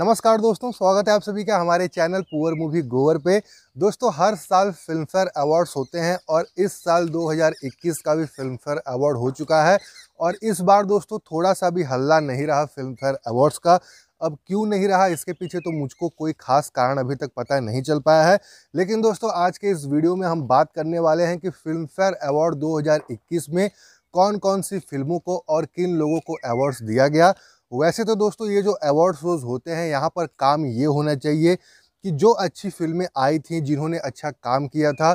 नमस्कार दोस्तों स्वागत है आप सभी का हमारे चैनल पुअर मूवी गोवर पे दोस्तों हर साल फिल्म फेयर अवार्ड्स होते हैं और इस साल 2021 का भी फिल्म फेयर अवार्ड हो चुका है और इस बार दोस्तों थोड़ा सा भी हल्ला नहीं रहा फिल्म फेयर अवार्ड्स का अब क्यों नहीं रहा इसके पीछे तो मुझको कोई खास कारण अभी तक पता नहीं चल पाया है लेकिन दोस्तों आज के इस वीडियो में हम बात करने वाले हैं कि फिल्म फेयर अवार्ड दो में कौन कौन सी फिल्मों को और किन लोगों को अवार्ड्स दिया गया वैसे तो दोस्तों ये जो अवार्ड शोज़ होते हैं यहाँ पर काम ये होना चाहिए कि जो अच्छी फिल्में आई थी जिन्होंने अच्छा काम किया था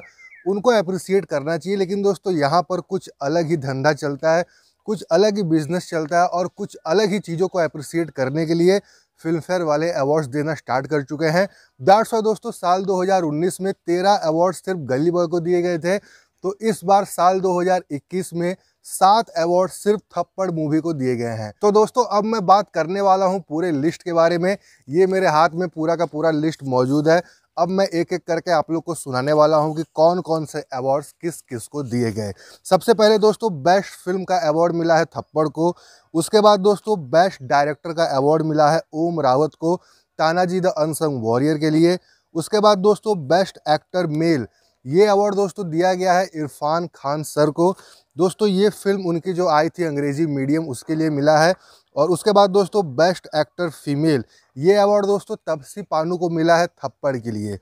उनको अप्रिसिएट करना चाहिए लेकिन दोस्तों यहाँ पर कुछ अलग ही धंधा चलता है कुछ अलग ही बिजनेस चलता है और कुछ अलग ही चीज़ों को अप्रिसिएट करने के लिए फिल्म फेयर वाले अवार्ड्स देना स्टार्ट कर चुके हैं दैट्स वाई दोस्तों साल 2019 में 13 अवार्ड सिर्फ गली बॉय को दिए गए थे तो इस बार साल 2021 में सात अवार्ड सिर्फ थप्पड़ मूवी को दिए गए हैं तो दोस्तों अब मैं बात करने वाला हूँ पूरे लिस्ट के बारे में ये मेरे हाथ में पूरा का पूरा लिस्ट मौजूद है अब मैं एक एक करके आप लोग को सुनाने वाला हूं कि कौन कौन से अवार्ड्स किस किस को दिए गए सबसे पहले दोस्तों बेस्ट फिल्म का अवार्ड मिला है थप्पड़ को उसके बाद दोस्तों बेस्ट डायरेक्टर का अवार्ड मिला है ओम रावत को तानाजी द अनसंग वॉरियर के लिए उसके बाद दोस्तों बेस्ट एक्टर मेल ये अवार्ड दोस्तों दिया गया है इरफान खान सर को दोस्तों ये फिल्म उनकी जो आई थी अंग्रेजी मीडियम उसके लिए मिला है और उसके बाद दोस्तों बेस्ट एक्टर फीमेल ये अवार्ड दोस्तों तपसी पानू को मिला है थप्पड़ के लिए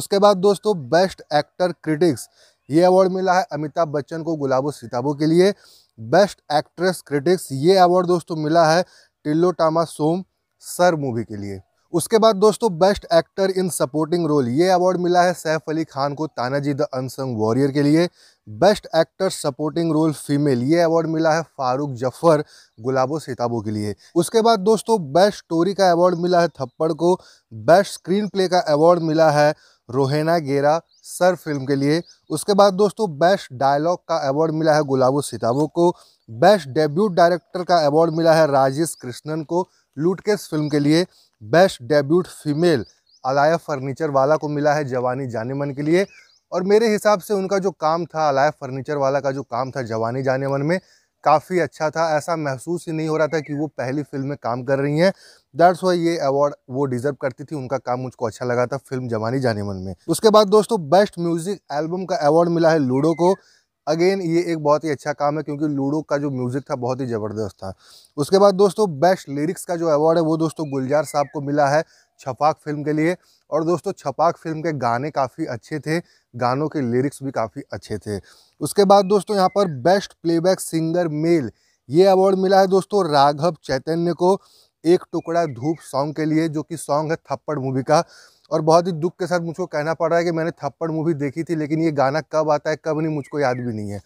उसके बाद दोस्तों बेस्ट एक्टर क्रिटिक्स ये अवार्ड मिला है अमिताभ बच्चन को गुलाबो सिताबो के लिए बेस्ट एक्ट्रेस क्रिटिक्स ये अवार्ड दोस्तों मिला है टिल्लो टामा सोम सर मूवी के लिए उसके बाद दोस्तों best actor in supporting role ये अवार्ड मिला है सैफ अली खान को तानाजी द अनसंग वॉरियर के लिए best actor supporting role female ये अवार्ड मिला है फारूक जफर गुलाबो सीताबो के लिए उसके बाद दोस्तों बेस्ट स्टोरी का अवार्ड मिला है थप्पड़ को बेस्ट स्क्रीन प्ले का अवार्ड मिला है रोहेना गेरा सर फिल्म के लिए उसके बाद दोस्तों बेस्ट डायलॉग का अवार्ड मिला है गुलाबो सीताबो को बेस्ट डेब्यूट डायरेक्टर का अवार्ड मिला है राजेश कृष्णन को लूटकेस फिल्म के लिए best debut female Alaya Furniturewalla को मिला है जवानी जाने मन के लिए और मेरे हिसाब से उनका जो काम था अलाय फर्नीचर वाला का जो काम था जवानी जाने मन में काफ़ी अच्छा था ऐसा महसूस ही नहीं हो रहा था कि वो पहली फिल्म में काम कर रही हैं दैट्स वाई ये अवार्ड वो डिज़र्व करती थी उनका काम मुझको अच्छा लगा था फिल्म जवानी जाने मन में उसके बाद दोस्तों बेस्ट म्यूज़िक एल्बम का अवार्ड मिला है लूडो को अगेन ये एक बहुत ही अच्छा काम है क्योंकि लूडो का जो म्यूज़िक था बहुत ही ज़बरदस्त था उसके बाद दोस्तों बेस्ट लिरिक्स का जो अवार्ड है वो दोस्तों गुलजार साहब को मिला है छपाक फिल्म के लिए और दोस्तों छपाक फिल्म के गाने काफ़ी अच्छे थे गानों के लिरिक्स भी काफ़ी अच्छे थे उसके बाद दोस्तों यहाँ पर बेस्ट प्लेबैक सिंगर मेल ये अवार्ड मिला है दोस्तों राघव चैतन्य को एक टुकड़ा धूप सॉन्ग के लिए जो कि सॉन्ग है थप्पड़ मूवी का और बहुत ही दुख के साथ मुझको कहना पड़ रहा है कि मैंने थप्पड़ मूवी देखी थी लेकिन ये गाना कब आता है कब नहीं मुझको याद भी नहीं है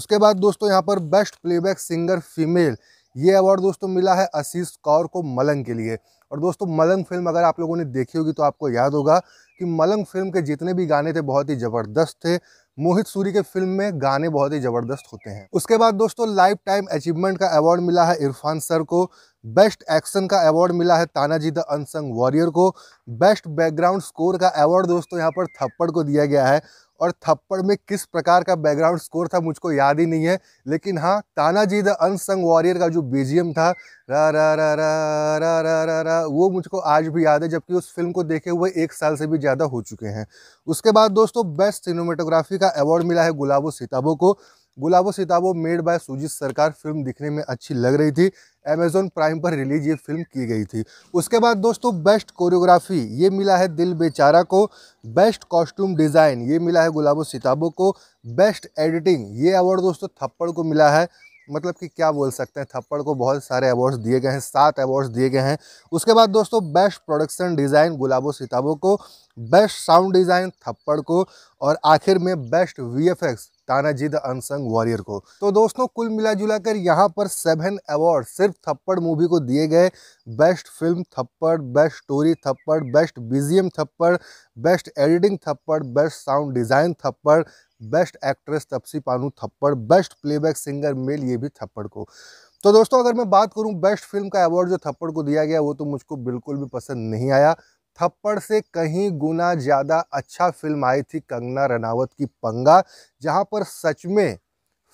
उसके बाद दोस्तों यहाँ पर बेस्ट प्लेबैक सिंगर फीमेल ये अवार्ड दोस्तों मिला है आशीष कौर को मलंग के लिए और दोस्तों मलंग फिल्म अगर आप लोगों ने देखी होगी तो आपको याद होगा कि मलंग फिल्म के जितने भी गाने थे बहुत ही ज़बरदस्त थे मोहित सूरी के फिल्म में गाने बहुत ही ज़बरदस्त होते हैं उसके बाद दोस्तों लाइफ टाइम अचीवमेंट का अवार्ड मिला है इरफान सर को बेस्ट एक्शन का अवार्ड मिला है तानाजी द अनसंग वॉरियर को बेस्ट बैकग्राउंड स्कोर का अवार्ड दोस्तों यहाँ पर थप्पड़ को दिया गया है और थप्पड़ में किस प्रकार का बैकग्राउंड स्कोर था मुझको याद ही नहीं है लेकिन हाँ तानाजी द अनसंग वॉरियर का जो बीजीएम था रा रा रा रा रा रा रा रा वो मुझको आज भी याद है जबकि उस फिल्म को देखे हुए एक साल से भी ज़्यादा हो चुके हैं उसके बाद दोस्तों बेस्ट सिनेमाटोग्राफी का अवार्ड मिला है गुलाबो सिताबो को Gulabo Sitabo made by Shoojit Sircar film दिखने में अच्छी लग रही थी अमेजोन प्राइम पर रिलीज ये फिल्म की गई थी उसके बाद दोस्तों बेस्ट कोरियोग्राफी ये मिला है दिल बेचारा को बेस्ट कॉस्ट्यूम डिज़ाइन ये मिला है गुलाबो सिताबो को बेस्ट एडिटिंग ये अवार्ड दोस्तों थप्पड़ को मिला है मतलब कि क्या बोल सकते हैं थप्पड़ को बहुत सारे अवार्ड्स दिए गए हैं सात अवार्ड्स दिए गए हैं उसके बाद दोस्तों best production design Gulabo Sitabo को बेस्ट साउंड डिज़ाइन थप्पड़ को और आखिर में best VFX Tanhaji the unsung warrior को तो दोस्तों कुल मिला जुला कर यहाँ पर सेवन अवार्ड सिर्फ थप्पड़ मूवी को दिए गए best film Thappad best story Thappad best BGM Thappad best editing Thappad best sound design Thappad best actress Taapsee Pannu Thappad best playback singer male ये भी थप्पड़ को तो दोस्तों अगर मैं बात करूं बेस्ट फिल्म का अवार्ड जो थप्पड़ को दिया गया वो तो मुझको बिल्कुल भी पसंद नहीं आया थप्पड़ से कहीं गुना ज़्यादा अच्छा फिल्म आई थी कंगना रनावत की पंगा जहां पर सच में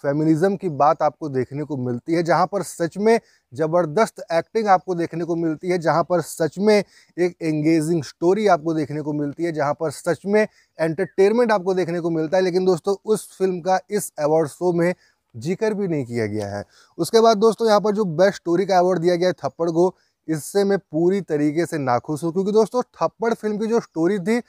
फेमिनिज्म की बात आपको देखने को मिलती है जहां पर सच में ज़बरदस्त एक्टिंग आपको देखने को मिलती है जहां पर सच में एक एंगेजिंग स्टोरी आपको देखने को मिलती है जहां पर सच में एंटरटेनमेंट आपको देखने को मिलता है लेकिन दोस्तों उस फिल्म का इस अवार्ड शो में जिक्र भी नहीं किया गया है उसके बाद दोस्तों यहाँ पर जो बेस्ट स्टोरी का अवार्ड दिया गया है थप्पड़ को इससे मैं पूरी तरीके से नाखुश हूँ क्योंकि दोस्तों थप्पड़ फिल्म की जो स्टोरी थी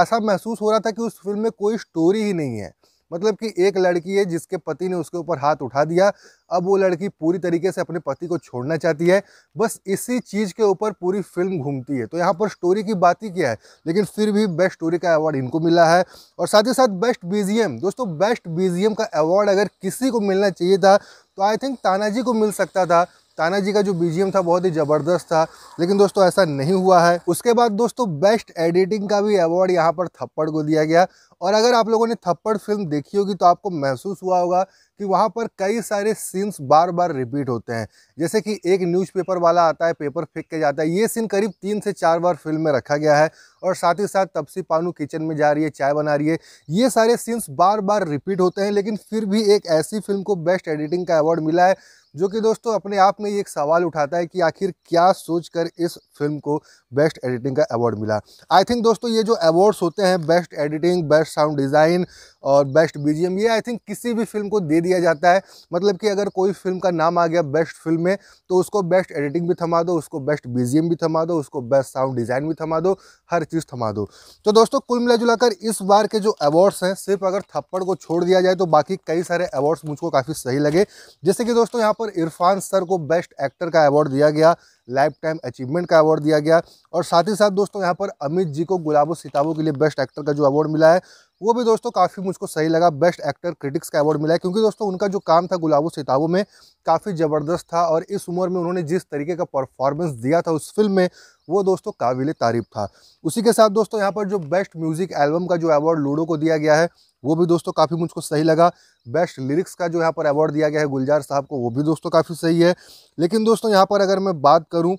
ऐसा महसूस हो रहा था कि उस फिल्म में कोई स्टोरी ही नहीं है मतलब कि एक लड़की है जिसके पति ने उसके ऊपर हाथ उठा दिया अब वो लड़की पूरी तरीके से अपने पति को छोड़ना चाहती है बस इसी चीज़ के ऊपर पूरी फिल्म घूमती है तो यहाँ पर स्टोरी की बात ही क्या है लेकिन फिर भी बेस्ट स्टोरी का अवार्ड इनको मिला है और साथ ही साथ बेस्ट बीजीएम दोस्तों बेस्ट बीजीएम का अवार्ड अगर किसी को मिलना चाहिए था तो आई थिंक तानाजी को मिल सकता था ताना जी का जो बीजीएम था बहुत ही ज़बरदस्त था लेकिन दोस्तों ऐसा नहीं हुआ है उसके बाद दोस्तों बेस्ट एडिटिंग का भी अवार्ड यहाँ पर थप्पड़ को दिया गया और अगर आप लोगों ने थप्पड़ फिल्म देखी होगी तो आपको महसूस हुआ होगा कि वहाँ पर कई सारे सीन्स बार बार रिपीट होते हैं जैसे कि एक न्यूज़पेपर वाला आता है पेपर फेंक के जाता है ये सीन करीब तीन से चार बार फिल्म में रखा गया है और साथ ही साथ तपसी पानू किचन में जा रही है चाय बना रही है ये सारे सीन्स बार बार रिपीट होते हैं लेकिन फिर भी एक ऐसी फिल्म को बेस्ट एडिटिंग का अवार्ड मिला है जो कि दोस्तों अपने आप में ये एक सवाल उठाता है कि आखिर क्या सोच कर इस फिल्म को बेस्ट एडिटिंग का अवार्ड मिला आई थिंक दोस्तों ये जो अवार्ड्स होते हैं best editing best sound design और बेस्ट बीजीएम ये आई थिंक किसी भी फिल्म को दे दिया जाता है मतलब कि अगर कोई फिल्म का नाम आ गया बेस्ट फिल्म में तो उसको बेस्ट एडिटिंग भी थमा दो उसको बेस्ट बीजीएम भी थमा दो उसको बेस्ट साउंड डिज़ाइन भी थमा दो हर चीज़ थमा दो तो दोस्तों कुल मिला इस बार के जो अवार्ड्स हैं सिर्फ अगर थप्पड़ को छोड़ दिया जाए तो बाकी कई सारे अवार्ड्स मुझको काफ़ी सही लगे जैसे कि दोस्तों यहाँ पर इरफान सर को बेस्ट एक्टर का अवार्ड दिया गया लाइफ टाइम अचीवमेंट का अवार्ड दिया गया और साथ ही साथ दोस्तों यहाँ पर अमित जी को गुलाबो सिताबों के लिए बेस्ट एक्टर का जो अवार्ड मिला है वो भी दोस्तों काफ़ी मुझको सही लगा बेस्ट एक्टर क्रिटिक्स का अवार्ड मिला है क्योंकि दोस्तों उनका जो काम था गुलाबो सिताबों में काफ़ी ज़बरदस्त था और इस उम्र में उन्होंने जिस तरीके का परफॉर्मेंस दिया था उस फिल्म में वो दोस्तों काबिल तारीफ था उसी के साथ दोस्तों यहाँ पर जो बेस्ट म्यूज़िक एल्बम का जो अवार्ड लूडो को दिया गया है वो भी दोस्तों काफ़ी मुझको सही लगा बेस्ट लिरिक्स का जो यहाँ पर अवार्ड दिया गया है गुलजार साहब को वो भी दोस्तों काफ़ी सही है लेकिन दोस्तों यहाँ पर अगर मैं बात करूँ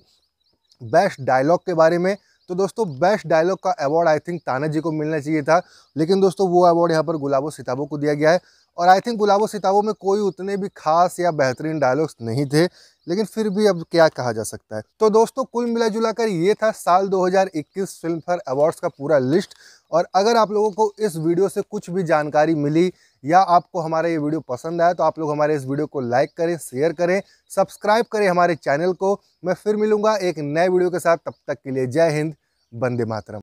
बेस्ट डायलॉग के बारे में तो दोस्तों बेस्ट डायलॉग का award I think Tanhaji को मिलना चाहिए था लेकिन दोस्तों वो अवार्ड यहाँ पर गुलाबो सिताबो को दिया गया है और आई थिंक गुलाबो सिताबो में कोई उतने भी खास या बेहतरीन डायलॉग्स नहीं थे लेकिन फिर भी अब क्या कहा जा सकता है तो दोस्तों कुल मिला जुला कर ये था साल 2021 फिल्म फेयर अवार्ड्स का पूरा लिस्ट और अगर आप लोगों को इस वीडियो से कुछ भी जानकारी मिली या आपको हमारा ये वीडियो पसंद आया तो आप लोग हमारे इस वीडियो को लाइक करें शेयर करें सब्सक्राइब करें हमारे चैनल को मैं फिर मिलूंगा एक नए वीडियो के साथ तब तक के लिए जय हिंद बंदे मातरम